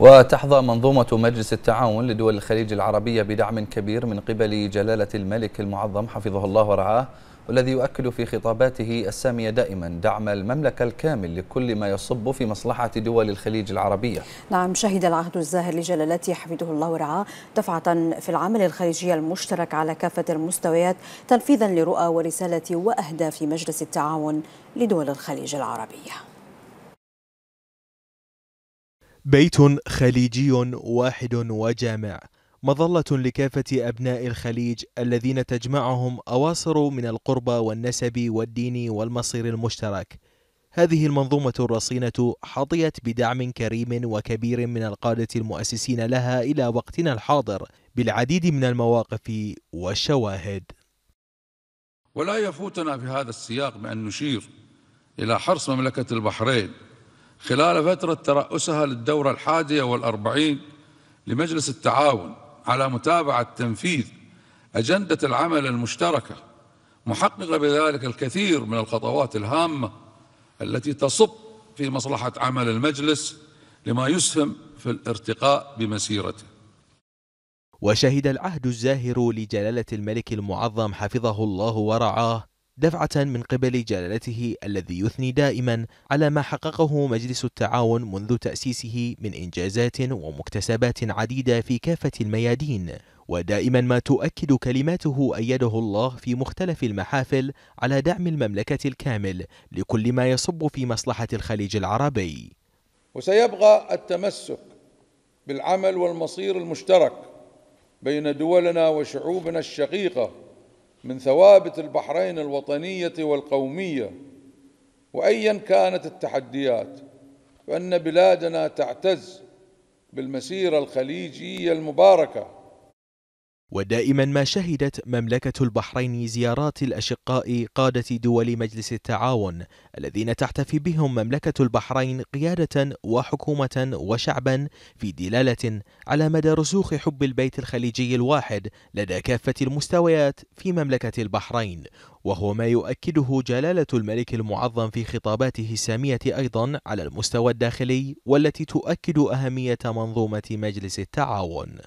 وتحظى منظومة مجلس التعاون لدول الخليج العربية بدعم كبير من قبل جلالة الملك المعظم حفظه الله ورعاه والذي يؤكد في خطاباته السامية دائما دعم المملكة الكامل لكل ما يصب في مصلحة دول الخليج العربية نعم شهد العهد الزاهر لجلالته حفظه الله ورعاه دفعة في العمل الخليجي المشترك على كافة المستويات تنفيذا لرؤى ورسالة وأهداف مجلس التعاون لدول الخليج العربية بيت خليجي واحد وجامع مظلة لكافة أبناء الخليج الذين تجمعهم أواصر من القربى والنسب والدين والمصير المشترك هذه المنظومة الرصينة حظيت بدعم كريم وكبير من القادة المؤسسين لها إلى وقتنا الحاضر بالعديد من المواقف والشواهد ولا يفوتنا في هذا السياق بأن نشير إلى حرص مملكة البحرين خلال فترة ترأسها للدورة الحادية والأربعين لمجلس التعاون على متابعة تنفيذ أجندة العمل المشتركة محققة بذلك الكثير من الخطوات الهامة التي تصب في مصلحة عمل المجلس لما يسهم في الارتقاء بمسيرته وشهد العهد الزاهر لجلالة الملك المعظم حفظه الله ورعاه دفعة من قبل جلالته الذي يثني دائما على ما حققه مجلس التعاون منذ تأسيسه من إنجازات ومكتسبات عديدة في كافة الميادين ودائما ما تؤكد كلماته أيده الله في مختلف المحافل على دعم المملكة الكامل لكل ما يصب في مصلحة الخليج العربي وسيبقى التمسك بالعمل والمصير المشترك بين دولنا وشعوبنا الشقيقه من ثوابت البحرين الوطنية والقومية وأيا كانت التحديات فأن بلادنا تعتز بالمسيرة الخليجية المباركة ودائما ما شهدت مملكة البحرين زيارات الأشقاء قادة دول مجلس التعاون الذين تحتفي بهم مملكة البحرين قيادة وحكومة وشعبا في دلالة على مدى رسوخ حب البيت الخليجي الواحد لدى كافة المستويات في مملكة البحرين وهو ما يؤكده جلالة الملك المعظم في خطاباته السامية أيضا على المستوى الداخلي والتي تؤكد أهمية منظومة مجلس التعاون